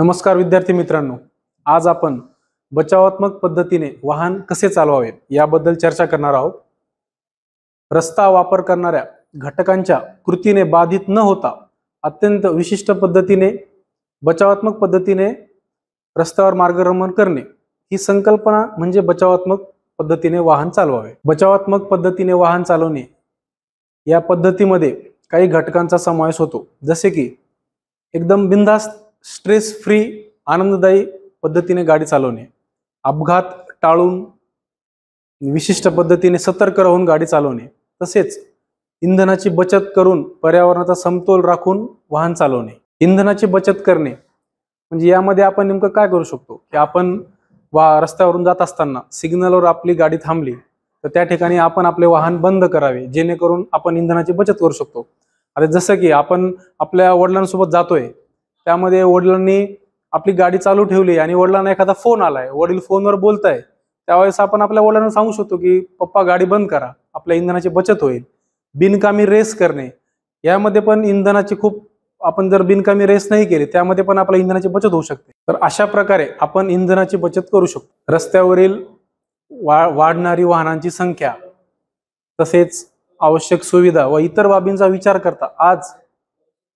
नमस्कार विद्यार्थी मित्रांनो आज आपण बचावात्मक पद्धतीने वाहन कसे चालवावे याबद्दल चर्चा करणार आहोत रस्ता वापर करणाऱ्या घटकांच्या कृतीने बाधित न होता अत्यंत विशिष्ट पद्धतीने बचावात्मक पद्धतीने रस्त्यावर मार्गरमण करणे ही संकल्पना म्हणजे बचावात्मक पद्धतीने वाहन चालवावे बचावात्मक पद्धतीने वाहन चालवणे या पद्धतीमध्ये काही घटकांचा समावेश होतो जसे की एकदम बिनधास्त स्ट्रेस फ्री आनंददायी पद्धतीने गाडी चालवणे अपघात टाळून विशिष्ट पद्धतीने सतर्क राहून गाडी चालवणे तसेच इंधनाची बचत करून पर्यावरणाचा समतोल राखून वाहन चालवणे इंधनाची बचत करणे म्हणजे यामध्ये आपण नेमकं काय करू शकतो की आपण वा रस्त्यावरून जात असताना सिग्नलवर आपली गाडी थांबली तर त्या ठिकाणी आपण आपले वाहन बंद करावे जेणेकरून आपण इंधनाची बचत करू शकतो आता जसं की आपण आपल्या वडिलांसोबत जातोय त्यामध्ये वडिलांनी आपली गाडी चालू ठेवली आणि वडिलांना एखादा फोन आलाय वडील फोनवर बोलताय त्यावेळेस आपण आपल्या वडिलांना सांगू शकतो की पप्पा गाडी बंद करा आपल्या इंधनाची बचत होईल बिनकामी रेस करणे यामध्ये पण इंधनाची खूप आपण जर बिनकामी रेस नाही केली त्यामध्ये पण आपल्या इंधनाची बचत होऊ शकते तर अशा प्रकारे आपण इंधनाची बचत करू शकतो रस्त्यावरील वाढणारी वाहनांची संख्या तसेच आवश्यक सुविधा व इतर बाबींचा विचार करता आज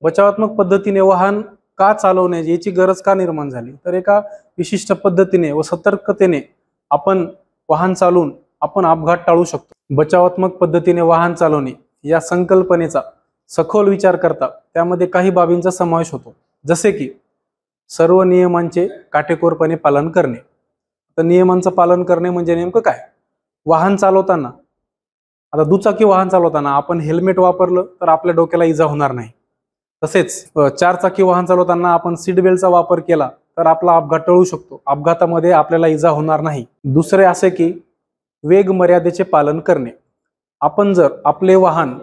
बचावात्मक पद्धतीने वाहन का चालवण्याची याची गरज का निर्माण झाली तर एका विशिष्ट पद्धतीने व सतर्कतेने आपण वाहन चालवून आपण अपघात टाळू शकतो बचावात्मक पद्धतीने वाहन चालवणे या संकल्पनेचा सखोल विचार करता त्यामध्ये काही बाबींचा समावेश होतो जसे की सर्व नियमांचे काटेकोरपणे पालन करणे तर नियमांचं पालन करणे म्हणजे नेमकं काय वाहन चालवताना आता दुचाकी वाहन चालवताना आपण हेल्मेट वापरलं तर आपल्या डोक्याला इजा होणार नाही तसेच चारचाकी वाहन चालवताना आपण सीट बेल्टचा वापर केला तर आपला अपघात टळू शकतो अपघातामध्ये आपल्याला इजा होणार नाही दुसरे असे की वेग मर्यादेचे पालन करणे आपण जर आपले वाहन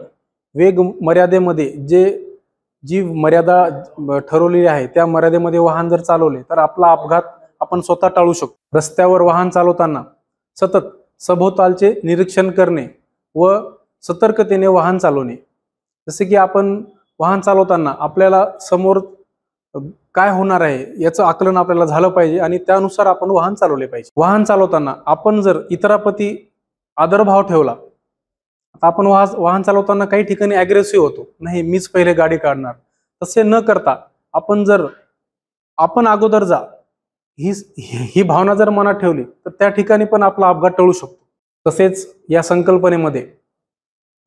वेग मर्यादेमध्ये जे जी मर्यादा ठरवलेली आहे त्या मर्यादेमध्ये वाहन जर चालवले तर आपला अपघात आपण स्वतः टाळू शकतो रस्त्यावर वाहन चालवताना सतत सभोवतालचे निरीक्षण करणे व सतर्कतेने वाहन चालवणे जसे की आपण वाहन चालवताना आपल्याला समोर काय होणार आहे याचं आकलन आपल्याला झालं पाहिजे आणि त्यानुसार आपण वाहन चालवले पाहिजे वाहन चालवताना आपण जर इतरापती आदरभाव ठेवला आता आपण वाहन चालवताना काही ठिकाणी अग्रेसिव्ह होतो नाही मीच पहिले गाडी काढणार तसे न करता आपण जर आपण अगोदर जा ही ही भावना जर मनात ठेवली तर त्या ठिकाणी पण आपला अपघात टळू शकतो तसेच या संकल्पनेमध्ये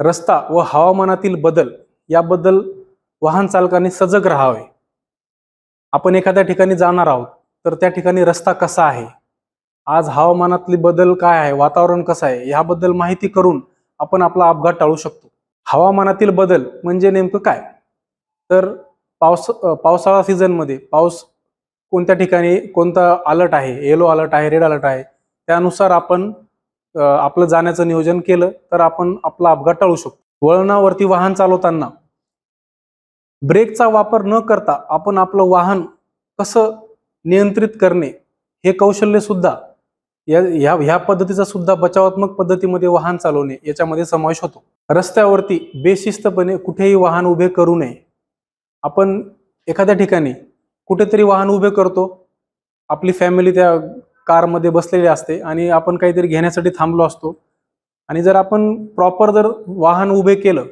रस्ता व हवामानातील बदल याबद्दल वाहन चालकांनी सजग राहावे आपण एखाद्या ठिकाणी जाणार आहोत तर त्या ठिकाणी रस्ता कसा आहे आज हवामानातले बदल काय आहे वातावरण कसं आहे ह्याबद्दल माहिती करून आपण आपला अपघात टाळू शकतो हवामानातील बदल म्हणजे नेमकं काय तर पावस पावसाळा सीझनमध्ये पाऊस कोणत्या ठिकाणी कोणता अलर्ट आहे येलो अलर्ट आहे रेड अलर्ट आहे त्यानुसार आपण आपलं जाण्याचं नियोजन केलं तर आपण आपला अपघात टाळू शकतो वळणावरती वाहन चालवताना ब्रेकचा वापर न करता आपण आपलं वाहन कसं नियंत्रित करणे हे कौशल्य सुद्धा या ह्या ह्या पद्धतीचा सुद्धा बचावात्मक पद्धतीमध्ये वाहन चालवणे याच्यामध्ये समावेश होतो रस्त्यावरती बेशिस्तपणे कुठेही वाहन उभे करू नये आपण एखाद्या ठिकाणी कुठेतरी वाहन उभे करतो आपली फॅमिली त्या कारमध्ये बसलेली असते आणि आपण काहीतरी घेण्यासाठी थांबलो असतो आणि जर आपण प्रॉपर जर वाहन उभे केलं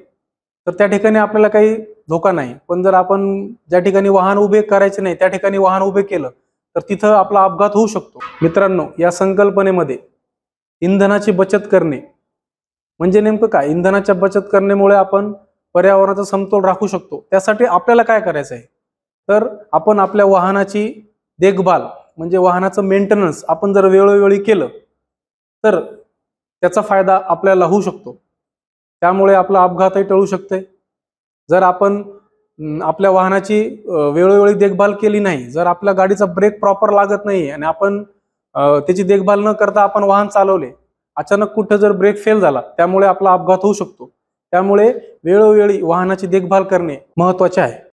तर त्या ठिकाणी आपल्याला काही धोका नाही पण जर आपण ज्या ठिकाणी वाहन उभे करायचे नाही त्या ठिकाणी वाहन उभे केलं तर तिथं आपला अपघात होऊ शकतो मित्रांनो या संकल्पनेमध्ये इंधनाची बचत करणे म्हणजे नेमकं काय इंधनाच्या बचत करण्यामुळे आपण पर्यावरणाचा समतोल राखू शकतो त्यासाठी आपल्याला काय करायचं आहे तर आपण आपल्या वाहनाची देखभाल म्हणजे वाहनाचं मेंटेनन्स आपण जर वेळोवेळी केलं तर त्याचा फायदा आपल्याला होऊ शकतो त्यामुळे आपला अपघातही टळू शकते जर आपण आपल्या वाहनाची वेळोवेळी देखभाल केली नाही जर आपल्या गाडीचा ब्रेक प्रॉपर लागत नाही आणि आपण त्याची देखभाल न करता आपण वाहन चालवले अचानक कुठं जर ब्रेक फेल झाला त्यामुळे आपला अपघात होऊ शकतो त्यामुळे वेळोवेळी वाहनाची देखभाल करणे महत्वाचे आहे